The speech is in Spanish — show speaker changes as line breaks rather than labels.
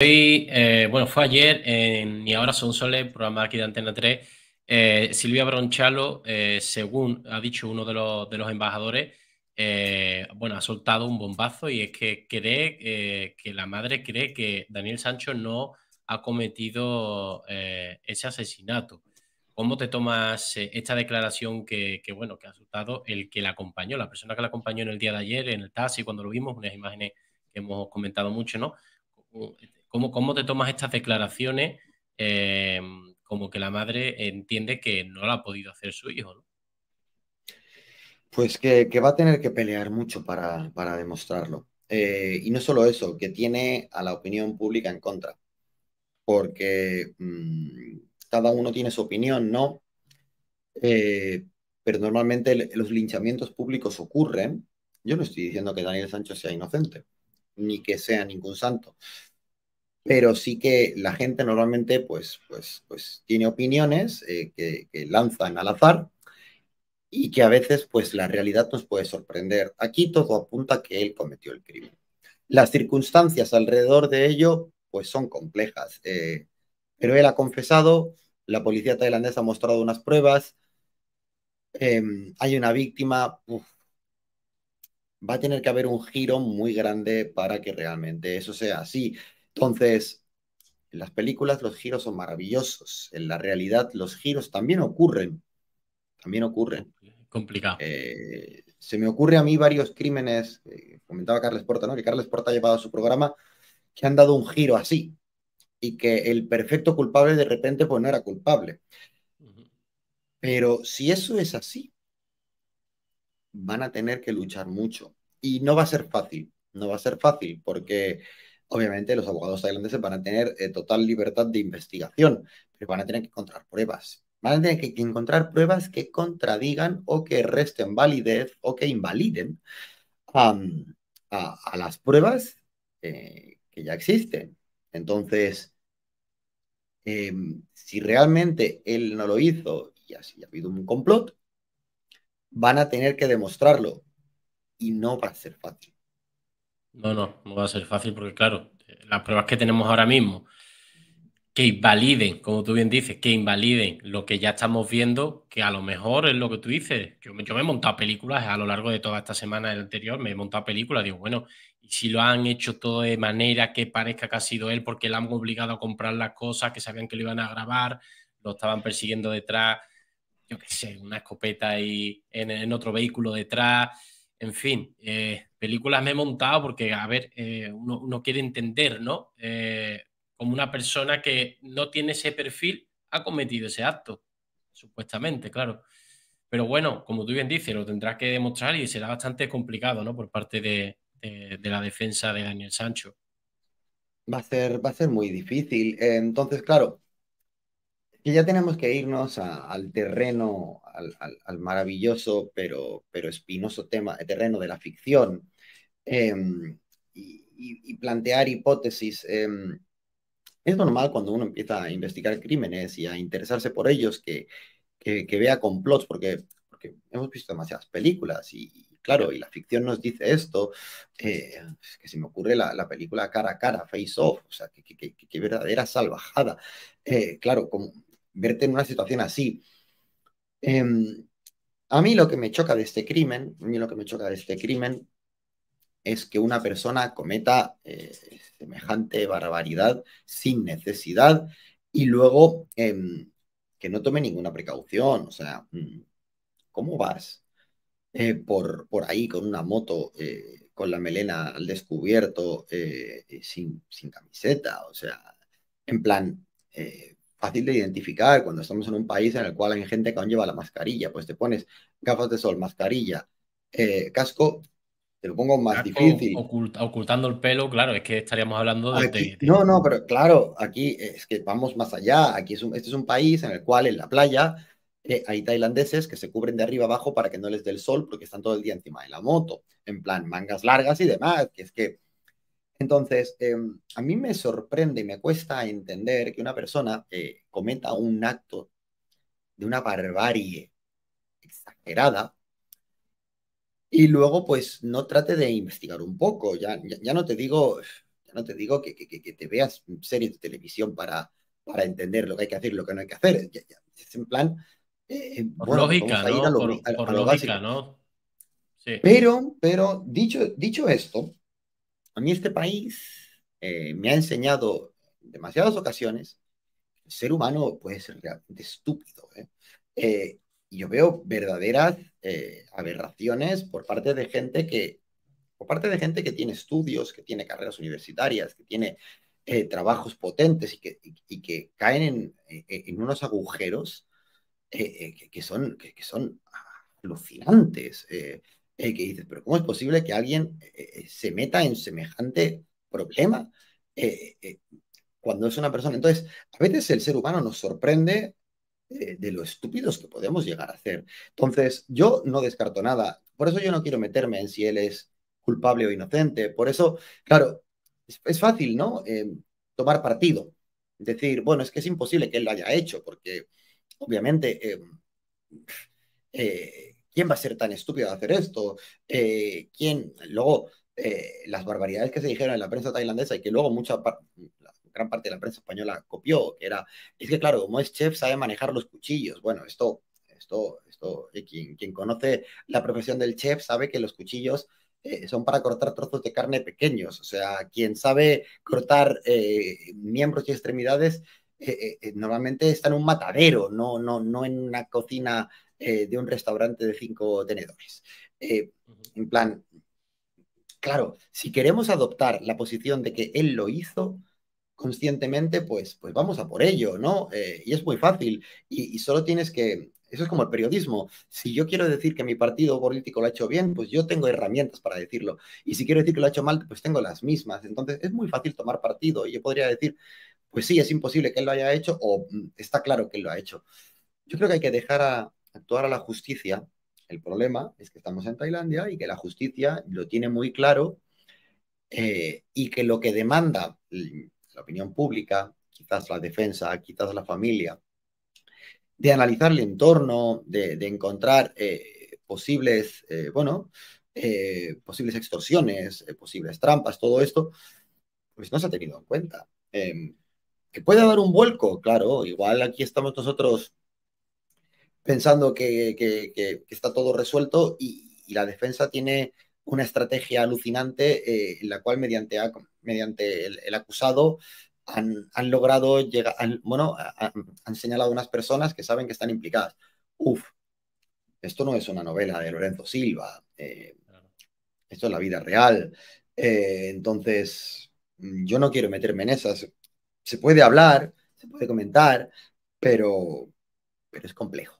Hoy, eh, bueno, fue ayer en Ni ahora son soles, programa aquí de Antena 3. Eh, Silvia Bronchalo, eh, según ha dicho uno de los, de los embajadores, bueno, ha soltado un bombazo y es que cree que la madre cree que Daniel Sancho no ha cometido ese asesinato. ¿Cómo te tomas esta declaración que, que, bueno, que ha soltado el que la acompañó, la persona que la acompañó en el día de ayer, en el taxi, cuando lo vimos, unas imágenes que hemos comentado mucho, ¿no? ¿Cómo, te tomas estas declaraciones eh, como que la madre entiende que no lo ha podido hacer su hijo?
Pues que, va a tener que pelear mucho para, demostrarlo. Eh, y no solo eso, que tiene a la opinión pública en contra, porque mm, cada uno tiene su opinión, ¿no? Eh, pero normalmente los linchamientos públicos ocurren. Yo no estoy diciendo que Daniel Sancho sea inocente, ni que sea ningún santo, pero sí que la gente normalmente pues, pues, pues tiene opiniones eh, que, lanzan al azar y que a veces pues la realidad nos puede sorprender. Aquí todo apunta a que él cometió el crimen. Las circunstancias alrededor de ello pues son complejas, eh, pero él ha confesado, la policía tailandesa ha mostrado unas pruebas, em, hay una víctima, va a tener que haber un giro muy grande para que realmente eso sea así. Entonces, en las películas los giros son maravillosos, en la realidad los giros también ocurren, también ocurren. Complicado. Eh, se me ocurre a mí varios crímenes, eh, comentaba Carles Porta, ¿no? que Carles Porta ha llevado a su programa, que han dado un giro así y que el perfecto culpable de repente pues no era culpable. Pero si eso es así, van a tener que luchar mucho y no va a ser fácil, no va a ser fácil porque obviamente los abogados tailandeses van a tener eh, total libertad de investigación, pero van a tener que encontrar pruebas. Van a tener que encontrar pruebas que contradigan o que resten validez o que invaliden a, las pruebas eh, que ya existen. Entonces, em, si realmente él no lo hizo y así ha habido un complot, van a tener que demostrarlo y
no va a ser fácil. No, no, no va a ser fácil porque, claro, las pruebas que tenemos ahora mismo que invaliden, como tú bien dices, que invaliden lo que ya estamos viendo, que a lo mejor es lo que tú dices. Yo me, yo me he montado películas a lo largo de toda esta semana anterior, me he montado películas, digo, bueno, y si lo han hecho todo de manera que parezca que ha sido él porque le han obligado a comprar las cosas, que sabían que lo iban a grabar, lo estaban persiguiendo detrás, yo qué sé, una escopeta ahí en otro vehículo detrás en fin, eh, películas me he montado porque, a ver, eh, uno, quiere entender, ¿no? Eh, como una persona que no tiene ese perfil ha cometido ese acto, supuestamente, claro. Pero bueno, como tú bien dices, lo tendrás que demostrar y será bastante complicado, ¿no? Por parte de, de la defensa de Daniel Sancho.
Va a ser, va a ser muy difícil. Entonces, claro, que ya tenemos que irnos al terreno, al, al, maravilloso pero, pero espinoso tema, el terreno de la ficción, em, y, plantear hipótesis. Em, es normal cuando uno empieza a investigar crímenes y a interesarse por ellos que, que, vea complots, porque, porque hemos visto demasiadas películas y, claro, y la ficción nos dice esto, eh, que se me ocurre la, película cara a cara, face off, o sea, que, verdadera salvajada. Eh, claro, como verte en una situación así. Em, a mí lo que me choca de este crimen, a mí lo que me choca de este crimen es que una persona cometa eh, semejante barbaridad sin necesidad y luego em, que no tome ninguna precaución. O sea, mm, ¿cómo vas eh, por, por ahí con una moto, eh, con la melena al descubierto, sin, sin, camiseta? O sea, en plan, fácil de identificar cuando estamos en un país en el cual hay gente que aún lleva la mascarilla. Pues te pones gafas de sol, mascarilla, eh, casco, te lo pongo más difícil.
ocultando el pelo, claro, es que estaríamos hablando de, No, no, pero
claro, aquí es que vamos más allá. Aquí es un, este es un país en el cual en la playa eh, hay tailandeses que se cubren de arriba abajo para que no les dé el sol porque están todo el día encima de la moto, en plan mangas largas y demás, que es que entonces, em, a mí me sorprende y me cuesta entender que una persona eh, cometa un acto de una barbarie exagerada y luego pues no trate de investigar un poco. Ya, ya, no te digo, ya no te digo que, que, que, te veas series de televisión para, para entender lo que hay que hacer y lo que no hay que hacer. Ya, es en plan... Eh, eh, por pues lógica, ¿no? por lógica,
¿no? Sí.
Pero, pero dicho, dicho esto, a mí este país eh, me ha enseñado en demasiadas ocasiones el ser humano puede ser realmente estúpido. ¿eh? Eh, y yo veo verdaderas aberraciones por parte de gente que por parte de gente que tiene estudios, que tiene carreras universitarias, que tiene trabajos potentes y que, caen e, e, en, unos agujeros que, son, que son alucinantes. Eh, que dices, pero ¿cómo es posible que alguien eh, eh, se meta en semejante problema cuando es una persona? Entonces, a veces el ser humano nos sorprende de lo estúpidos que podemos llegar a hacer Entonces, yo no descarto nada. Por eso yo no quiero meterme en si él es culpable o inocente. Por eso, claro, es, fácil, ¿no? tomar partido. Decir, bueno, es que es imposible que él lo haya hecho, porque obviamente ¿Quién va a ser tan estúpido de hacer esto? Eh, ¿Quién? Luego, eh, las barbaridades que se dijeron en la prensa tailandesa y que luego mucha gran parte de la prensa española copió, que era, es que claro, como es chef, sabe manejar los cuchillos. Bueno, esto, esto, esto, eh, quien, conoce la profesión del chef sabe que los cuchillos son para cortar trozos de carne pequeños. O sea, quien sabe cortar miembros y extremidades normalmente está en un matadero, no, no, no en una cocina eh, de un restaurante de cinco tenedores. Eh, en plan, claro, si queremos adoptar la posición de que él lo hizo conscientemente, pues, pues vamos a por ello, ¿no? Eh, y es muy fácil. Y, solo tienes que, eso es como el periodismo. Si yo quiero decir que mi partido político lo ha hecho bien, pues yo tengo herramientas para decirlo. Y si quiero decir que lo ha hecho mal, pues tengo las mismas. Entonces es muy fácil tomar partido. Y yo podría decir, pues sí, es imposible que él lo haya hecho o mm, está claro que él lo ha hecho. Yo creo que hay que dejar a, actuar a la justicia. El problema es que estamos en Tailandia y que la justicia lo tiene muy claro eh, y que lo que demanda la opinión pública, quizás la defensa, quizás la familia, de analizar el entorno, de, encontrar eh, posibles, eh, bueno, posibles extorsiones, posibles trampas, todo esto, pues no se ha tenido en cuenta. Em, que puede dar un vuelco, claro, igual aquí estamos nosotros pensando que, está todo resuelto y, la defensa tiene una estrategia alucinante eh, en la cual mediante, el, acusado han, logrado llegar, bueno, han, señalado unas personas que saben que están implicadas. Uf, esto no es una novela de Lorenzo Silva, eh, esto es la vida real. Eh, entonces, yo no quiero meterme en esas. Se puede hablar, se puede comentar, pero, pero es complejo.